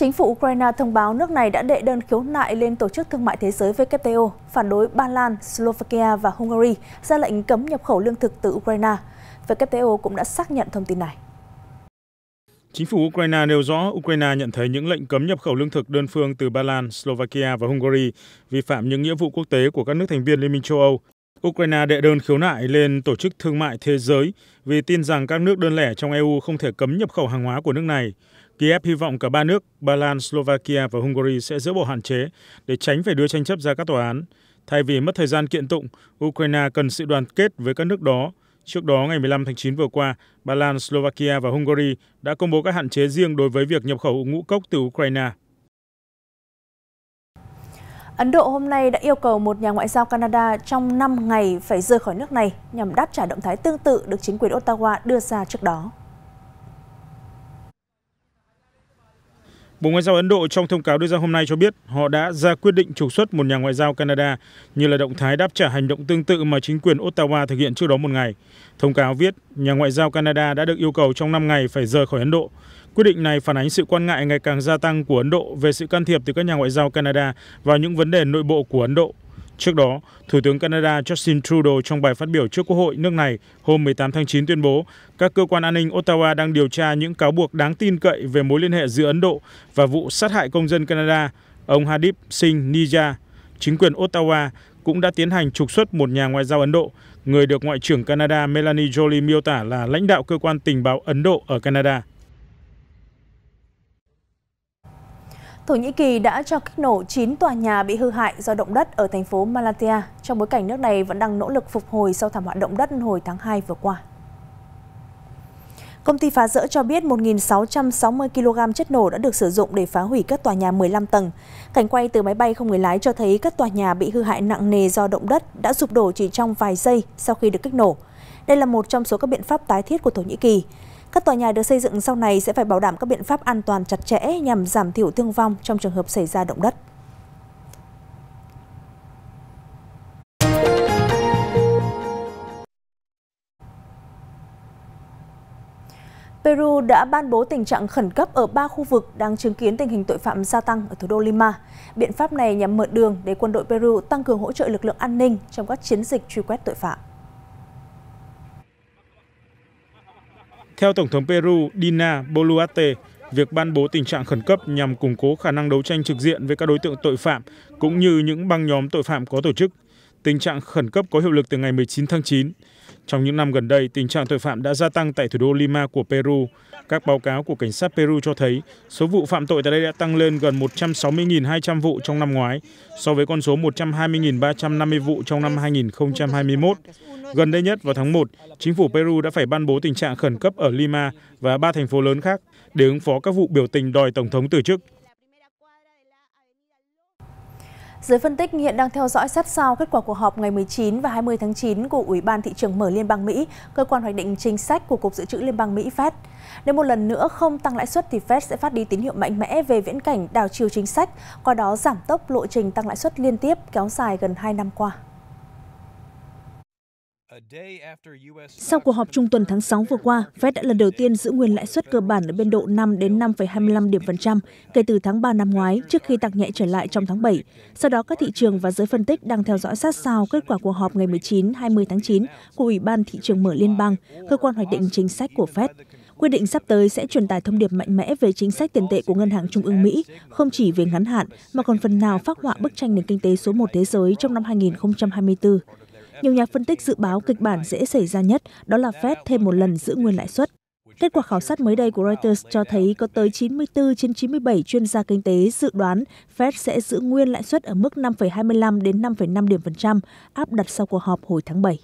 Chính phủ Ukraine thông báo nước này đã đệ đơn khiếu nại lên Tổ chức Thương mại Thế giới WTO phản đối Ba Lan, Slovakia và Hungary ra lệnh cấm nhập khẩu lương thực từ Ukraine. WTO cũng đã xác nhận thông tin này. Chính phủ Ukraine nêu rõ Ukraine nhận thấy những lệnh cấm nhập khẩu lương thực đơn phương từ Ba Lan, Slovakia và Hungary vi phạm những nghĩa vụ quốc tế của các nước thành viên Liên minh châu Âu. Ukraine đệ đơn khiếu nại lên Tổ chức Thương mại Thế giới vì tin rằng các nước đơn lẻ trong EU không thể cấm nhập khẩu hàng hóa của nước này kiev hy vọng cả ba nước ba lan slovakia và hungary sẽ dỡ bỏ hạn chế để tránh phải đưa tranh chấp ra các tòa án thay vì mất thời gian kiện tụng ukraine cần sự đoàn kết với các nước đó Trước đó, ngày 15 tháng 9 vừa qua, Ba Lan, Slovakia và Hungary đã công bố các hạn chế riêng đối với việc nhập khẩu ngũ cốc từ Ukraine. Ấn Độ hôm nay đã yêu cầu một nhà ngoại giao Canada trong 5 ngày phải rời khỏi nước này nhằm đáp trả động thái tương tự được chính quyền Ottawa đưa ra trước đó. Bộ Ngoại giao Ấn Độ trong thông cáo đưa ra hôm nay cho biết họ đã ra quyết định trục xuất một nhà ngoại giao Canada như là động thái đáp trả hành động tương tự mà chính quyền Ottawa thực hiện trước đó một ngày. Thông cáo viết nhà ngoại giao Canada đã được yêu cầu trong 5 ngày phải rời khỏi Ấn Độ. Quyết định này phản ánh sự quan ngại ngày càng gia tăng của Ấn Độ về sự can thiệp từ các nhà ngoại giao Canada vào những vấn đề nội bộ của Ấn Độ. Trước đó, Thủ tướng Canada Justin Trudeau trong bài phát biểu trước Quốc hội nước này hôm 18 tháng 9 tuyên bố các cơ quan an ninh Ottawa đang điều tra những cáo buộc đáng tin cậy về mối liên hệ giữa Ấn Độ và vụ sát hại công dân Canada, ông Hadip Singh Nija. Chính quyền Ottawa cũng đã tiến hành trục xuất một nhà ngoại giao Ấn Độ, người được Ngoại trưởng Canada Melanie Jolie miêu tả là lãnh đạo cơ quan tình báo Ấn Độ ở Canada. Thổ Nhĩ Kỳ đã cho kích nổ 9 tòa nhà bị hư hại do động đất ở thành phố Malatya, trong bối cảnh nước này vẫn đang nỗ lực phục hồi sau thảm họa động đất hồi tháng 2 vừa qua. Công ty phá rỡ cho biết 1.660 kg chất nổ đã được sử dụng để phá hủy các tòa nhà 15 tầng. Cảnh quay từ máy bay không người lái cho thấy các tòa nhà bị hư hại nặng nề do động đất đã sụp đổ chỉ trong vài giây sau khi được kích nổ. Đây là một trong số các biện pháp tái thiết của Thổ Nhĩ Kỳ. Các tòa nhà được xây dựng sau này sẽ phải bảo đảm các biện pháp an toàn chặt chẽ nhằm giảm thiểu thương vong trong trường hợp xảy ra động đất. Peru đã ban bố tình trạng khẩn cấp ở ba khu vực đang chứng kiến tình hình tội phạm gia tăng ở thủ đô Lima. Biện pháp này nhằm mở đường để quân đội Peru tăng cường hỗ trợ lực lượng an ninh trong các chiến dịch truy quét tội phạm. theo tổng thống peru dina boluarte việc ban bố tình trạng khẩn cấp nhằm củng cố khả năng đấu tranh trực diện với các đối tượng tội phạm cũng như những băng nhóm tội phạm có tổ chức tình trạng khẩn cấp có hiệu lực từ ngày 19 tháng 9. Trong những năm gần đây, tình trạng tội phạm đã gia tăng tại thủ đô Lima của Peru. Các báo cáo của cảnh sát Peru cho thấy số vụ phạm tội tại đây đã tăng lên gần 160.200 vụ trong năm ngoái so với con số 120.350 vụ trong năm 2021. Gần đây nhất vào tháng một, chính phủ Peru đã phải ban bố tình trạng khẩn cấp ở Lima và ba thành phố lớn khác để ứng phó các vụ biểu tình đòi tổng thống từ chức. Giới phân tích hiện đang theo dõi sát sao kết quả cuộc họp ngày 19 và 20 tháng 9 của Ủy ban Thị trường Mở Liên bang Mỹ, cơ quan hoạch định chính sách của Cục Dự trữ Liên bang Mỹ Fed. Nếu một lần nữa không tăng lãi suất thì Fed sẽ phát đi tín hiệu mạnh mẽ về viễn cảnh đảo chiều chính sách, qua đó giảm tốc lộ trình tăng lãi suất liên tiếp kéo dài gần 2 năm qua. Sau cuộc họp trung tuần tháng 6 vừa qua, Fed đã lần đầu tiên giữ nguyên lãi suất cơ bản ở biên độ 5 đến 5,25 điểm phần trăm kể từ tháng 3 năm ngoái trước khi tăng nhẹ trở lại trong tháng 7. Sau đó các thị trường và giới phân tích đang theo dõi sát sao kết quả cuộc họp ngày 19-20 tháng 9 của Ủy ban thị trường mở liên bang, cơ quan hoạch định chính sách của Fed. Quyết định sắp tới sẽ truyền tải thông điệp mạnh mẽ về chính sách tiền tệ của Ngân hàng Trung ương Mỹ, không chỉ về ngắn hạn mà còn phần nào phác họa bức tranh nền kinh tế số một thế giới trong năm 2024. Nhiều nhà phân tích dự báo kịch bản dễ xảy ra nhất đó là Fed thêm một lần giữ nguyên lãi suất. Kết quả khảo sát mới đây của Reuters cho thấy có tới 94 trên 97 chuyên gia kinh tế dự đoán Fed sẽ giữ nguyên lãi suất ở mức 5,25 đến 5,5 điểm phần trăm áp đặt sau cuộc họp hồi tháng 7.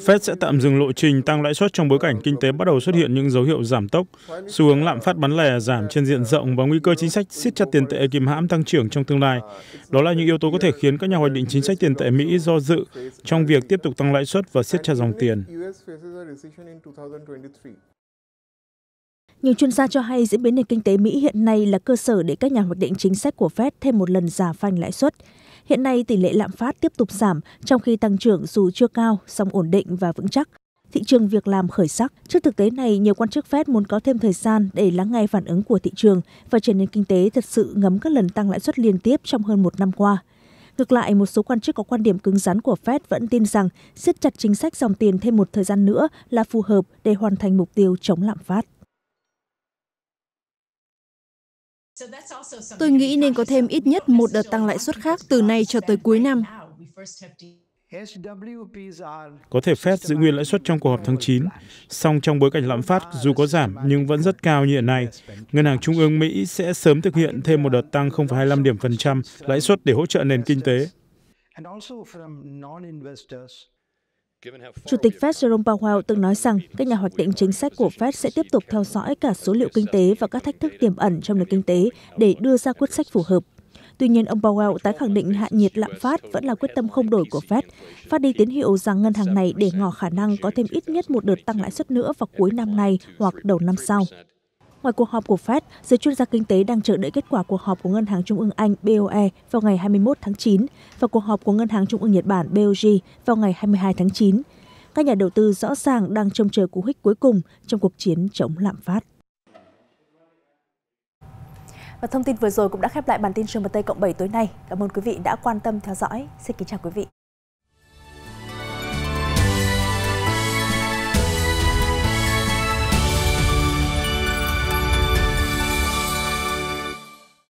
Fed sẽ tạm dừng lộ trình tăng lãi suất trong bối cảnh kinh tế bắt đầu xuất hiện những dấu hiệu giảm tốc, xu hướng lạm phát bán lẻ giảm trên diện rộng và nguy cơ chính sách siết chặt tiền tệ kìm hãm tăng trưởng trong tương lai. Đó là những yếu tố có thể khiến các nhà hoạch định chính sách tiền tệ Mỹ do dự trong việc tiếp tục tăng lãi suất và siết chặt dòng tiền. Nhiều chuyên gia cho hay diễn biến nền kinh tế Mỹ hiện nay là cơ sở để các nhà hoạch định chính sách của Fed thêm một lần giả phanh lãi suất. Hiện nay, tỷ lệ lạm phát tiếp tục giảm, trong khi tăng trưởng dù chưa cao, song ổn định và vững chắc. Thị trường việc làm khởi sắc. Trước thực tế này, nhiều quan chức Fed muốn có thêm thời gian để lắng nghe phản ứng của thị trường và trở nên kinh tế thật sự ngấm các lần tăng lãi suất liên tiếp trong hơn một năm qua. Ngược lại, một số quan chức có quan điểm cứng rắn của Fed vẫn tin rằng siết chặt chính sách dòng tiền thêm một thời gian nữa là phù hợp để hoàn thành mục tiêu chống lạm phát. Tôi nghĩ nên có thêm ít nhất một đợt tăng lãi suất khác từ nay cho tới cuối năm. Có thể Fed giữ nguyên lãi suất trong cuộc họp tháng 9, song trong bối cảnh lạm phát dù có giảm nhưng vẫn rất cao như hiện nay, Ngân hàng Trung ương Mỹ sẽ sớm thực hiện thêm một đợt tăng 0,25 điểm phần trăm lãi suất để hỗ trợ nền kinh tế. Chủ tịch Fed Jerome Powell từng nói rằng các nhà hoạch định chính sách của Fed sẽ tiếp tục theo dõi cả số liệu kinh tế và các thách thức tiềm ẩn trong nền kinh tế để đưa ra quyết sách phù hợp. Tuy nhiên, ông Powell tái khẳng định hạ nhiệt lạm phát vẫn là quyết tâm không đổi của Fed, phát đi tín hiệu rằng ngân hàng này để ngỏ khả năng có thêm ít nhất một đợt tăng lãi suất nữa vào cuối năm nay hoặc đầu năm sau. Ngoài cuộc họp của Fed, giới chuyên gia kinh tế đang chờ đợi kết quả cuộc họp của Ngân hàng Trung ương Anh BOE vào ngày 21 tháng 9 và cuộc họp của Ngân hàng Trung ương Nhật Bản BOJ vào ngày 22 tháng 9. Các nhà đầu tư rõ ràng đang trông chờ cú hích cuối cùng trong cuộc chiến chống lạm phát. Và thông tin vừa rồi cũng đã khép lại bản tin trường Tây cộng 7 tối nay. Cảm ơn quý vị đã quan tâm theo dõi. Xin kính chào quý vị.